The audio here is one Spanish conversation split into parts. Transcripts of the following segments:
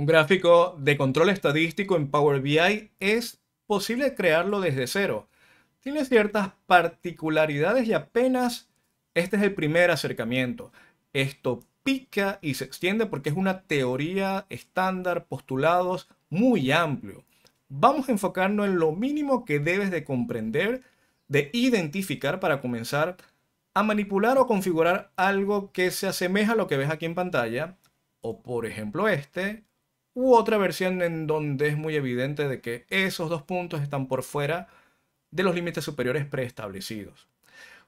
Un gráfico de control estadístico en Power BI es posible crearlo desde cero. Tiene ciertas particularidades y apenas este es el primer acercamiento. Esto pica y se extiende porque es una teoría estándar, postulados muy amplio. Vamos a enfocarnos en lo mínimo que debes de comprender, de identificar para comenzar a manipular o configurar algo que se asemeja a lo que ves aquí en pantalla, o por ejemplo este, u otra versión en donde es muy evidente de que esos dos puntos están por fuera de los límites superiores preestablecidos.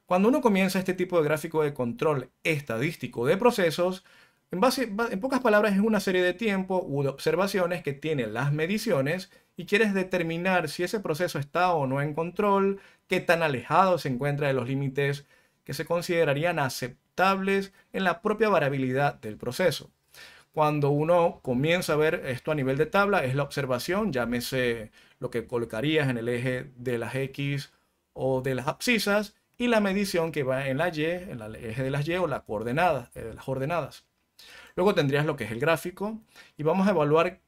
Cuando uno comienza este tipo de gráfico de control estadístico de procesos, en, pocas palabras es una serie de tiempo u de observaciones que tienen las mediciones y quieres determinar si ese proceso está o no en control, qué tan alejado se encuentra de los límites que se considerarían aceptables en la propia variabilidad del proceso. Cuando uno comienza a ver esto a nivel de tabla, es la observación, llámese lo que colocarías en el eje de las X o de las abscisas, y la medición que va en la Y, en el eje de las Y o la coordenada, eh, de las ordenadas. Luego tendrías lo que es el gráfico y vamos a evaluar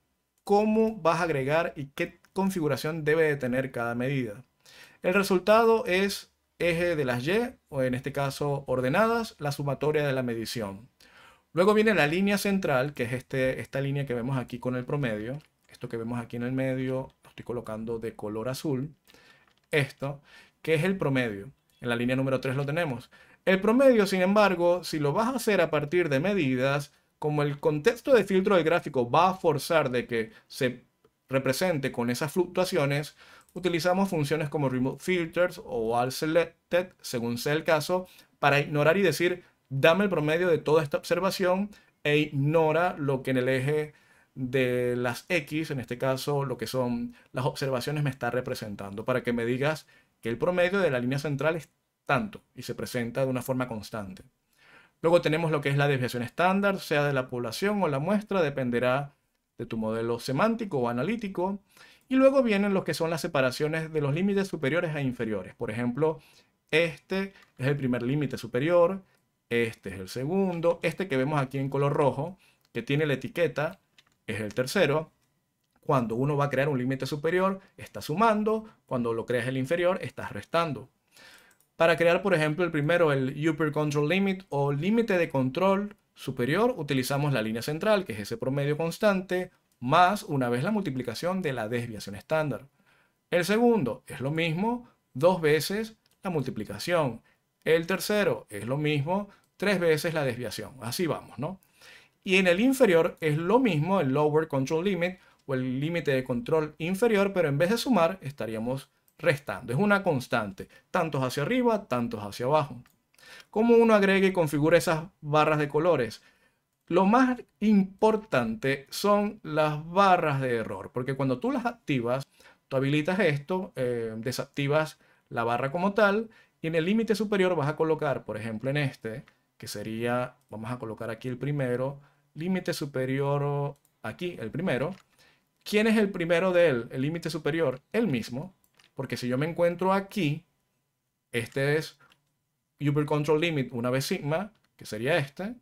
cómo vas a agregar y qué configuración debe de tener cada medida. El resultado es eje de las Y, o en este caso ordenadas, la sumatoria de la medición. Luego viene la línea central, que es este, esta línea que vemos aquí con el promedio. Esto que vemos aquí en el medio, lo estoy colocando de color azul. Esto, que es el promedio. En la línea número 3 lo tenemos. El promedio, sin embargo, si lo vas a hacer a partir de medidas, como el contexto de filtro del gráfico va a forzar de que se represente con esas fluctuaciones, utilizamos funciones como Remote Filters o All Selected, según sea el caso, para ignorar y decir dame el promedio de toda esta observación e ignora lo que en el eje de las X, en este caso lo que son las observaciones me está representando, para que me digas que el promedio de la línea central es tanto y se presenta de una forma constante. Luego tenemos lo que es la desviación estándar, sea de la población o la muestra, dependerá de tu modelo semántico o analítico. Y luego vienen lo que son las separaciones de los límites superiores e inferiores. Por ejemplo, este es el primer límite superior, este es el segundo. Este que vemos aquí en color rojo, que tiene la etiqueta, es el tercero. Cuando uno va a crear un límite superior, está sumando. Cuando lo creas el inferior, estás restando. Para crear, por ejemplo, el primero, el Upper Control Limit o límite de control superior, utilizamos la línea central, que es ese promedio constante, más una vez la multiplicación de la desviación estándar. El segundo es lo mismo, dos veces la multiplicación. El tercero es lo mismo, tres veces la desviación. Así vamos, ¿no? Y en el inferior es lo mismo, el lower control limit o el límite de control inferior, pero en vez de sumar estaríamos restando. Es una constante, tantos hacia arriba, tantos hacia abajo. ¿Cómo uno agrega y configura esas barras de colores? Lo más importante son las barras de error, porque cuando tú las activas, tú habilitas esto, eh, desactivas la barra como tal y en el límite superior vas a colocar, por ejemplo, en este, que sería, vamos a colocar aquí el primero, límite superior aquí, el primero. ¿Quién es el primero de él? El límite superior, el mismo, porque si yo me encuentro aquí, este es Uber Control Limit, una vez sigma, que sería este,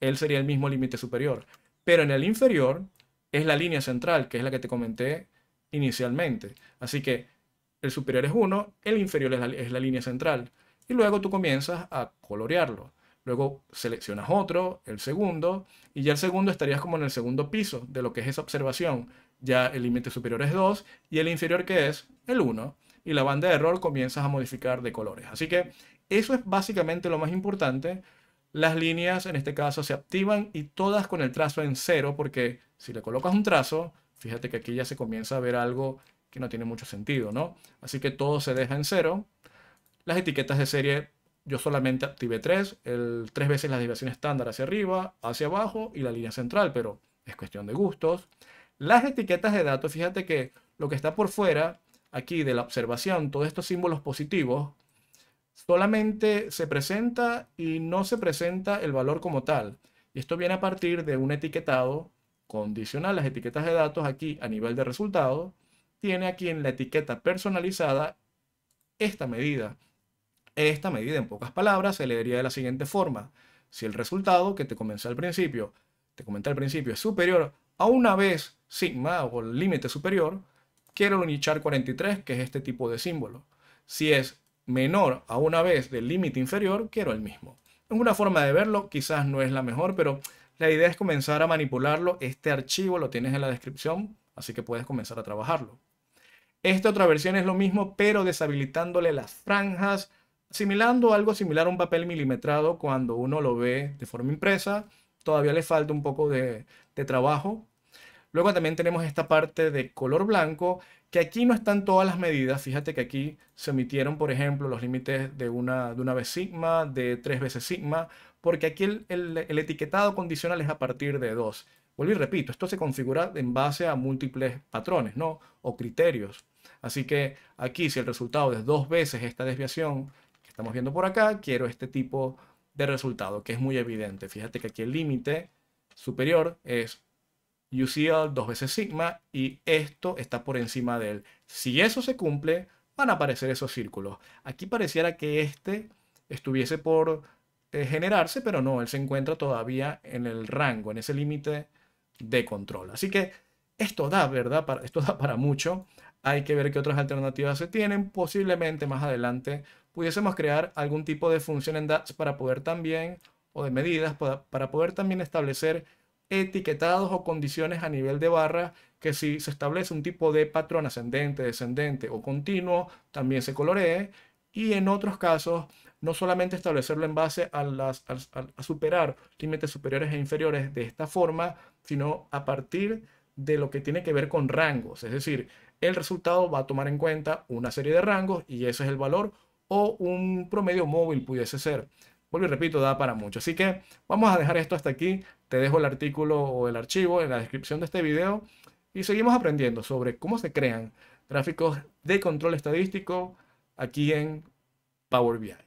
él sería el mismo límite superior. Pero en el inferior es la línea central, que es la que te comenté inicialmente. Así que el superior es 1, el inferior es la, línea central. Y luego tú comienzas a colorearlo. Luego seleccionas otro, el segundo, y ya el segundo estarías como en el segundo piso de lo que es esa observación. Ya el límite superior es 2 y el inferior que es el 1. Y la banda de error comienzas a modificar de colores. Así que eso es básicamente lo más importante. Las líneas en este caso se activan y todas con el trazo en cero porque si le colocas un trazo, fíjate que aquí ya se comienza a ver algo que no tiene mucho sentido, ¿no? Así que todo se deja en cero. Las etiquetas de serie, yo solamente activé tres, el, tres veces la desviación estándar hacia arriba, hacia abajo y la línea central, pero es cuestión de gustos. Las etiquetas de datos, fíjate que lo que está por fuera aquí de la observación, todos estos símbolos positivos, solamente se presenta y no se presenta el valor como tal. Y esto viene a partir de un etiquetado condicional. Las etiquetas de datos aquí a nivel de resultado tiene aquí en la etiqueta personalizada esta medida. Esta medida, en pocas palabras, se leería de la siguiente forma. Si el resultado que te comencé al principio, te comenté al principio, es superior a una vez sigma o el límite superior, quiero el unichar 43, que es este tipo de símbolo. Si es menor a una vez del límite inferior, quiero el mismo. Es una forma de verlo, quizás no es la mejor, pero la idea es comenzar a manipularlo. Este archivo lo tienes en la descripción, así que puedes comenzar a trabajarlo. Esta otra versión es lo mismo, pero deshabilitándole las franjas, asimilando algo similar a un papel milimetrado cuando uno lo ve de forma impresa. Todavía le falta un poco de, trabajo. Luego también tenemos esta parte de color blanco, que aquí no están todas las medidas. Fíjate que aquí se omitieron, por ejemplo, los límites de una, de una vez sigma, de tres veces sigma, porque aquí el, el etiquetado condicional es a partir de dos. Vuelvo y repito, esto se configura en base a múltiples patrones, ¿no? O criterios. Así que aquí, si el resultado es dos veces esta desviación que estamos viendo por acá, quiero este tipo de resultado, que es muy evidente. Fíjate que aquí el límite superior es UCL dos veces sigma y esto está por encima de él. Si eso se cumple, van a aparecer esos círculos. Aquí pareciera que este estuviese por eh, generarse, pero no, él se encuentra todavía en el rango, en ese límite de control. Así que esto da, ¿verdad? Para, esto da para mucho. Hay que ver qué otras alternativas se tienen. Posiblemente más adelante pudiésemos crear algún tipo de función en DATS para poder también, o de medidas, para, para poder también establecer etiquetados o condiciones a nivel de barra que si se establece un tipo de patrón ascendente, descendente o continuo, también se coloree. Y en otros casos no solamente establecerlo en base a, las, superar límites superiores e inferiores de esta forma, sino a partir de lo que tiene que ver con rangos. Es decir, el resultado va a tomar en cuenta una serie de rangos y ese es el valor o un promedio móvil pudiese ser. Vuelvo y repito, da para mucho. Así que vamos a dejar esto hasta aquí. Te dejo el artículo o el archivo en la descripción de este video y seguimos aprendiendo sobre cómo se crean gráficos de control estadístico aquí en Power BI.